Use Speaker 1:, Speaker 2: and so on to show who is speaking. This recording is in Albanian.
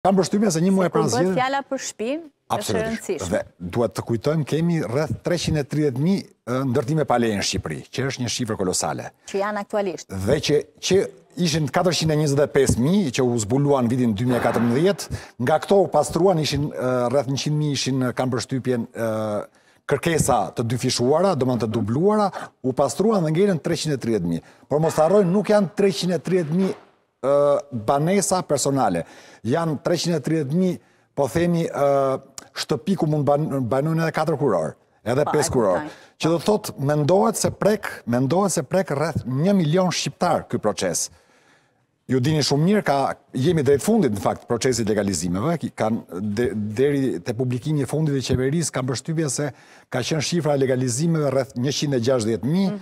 Speaker 1: Kam përshtymi se një muaj pranë zgjidhjeve. Se ku bëhet
Speaker 2: fjala për shtëpi, është rëndësishme.
Speaker 1: Dhe duhet të kujtojmë kemi rreth 330.000 ndërtime pa në Shqipëri, që është një shifër kolosale.
Speaker 2: Që janë aktualisht. Dhe
Speaker 1: që që ishin 425.000 që u zbuluan vitin 2014, nga këto u pastruan ishin rreth 100.000 ishin kam përshtypjen kërkesa të dyfishuara, do të dubluara, u pastruan dhe ngejnë 330.000. Por mos të arrojnë, nuk janë 330.000 banesa personale. Janë 330.000, po themi, shtëpi ku mund banu në edhe 4 kuror, edhe 5 kuror. Që do thot, mendohet se prek, mendohet se prek rreth 1 milion shqiptar këj proces. Ju dini shumë mirë, ka, jemi drejt fundit, në fakt, procesit legalizimeve, kanë, deri të publikim një fundit dhe qeveris, kanë bështypje se ka qenë shifra legalizimeve rreth 160.000,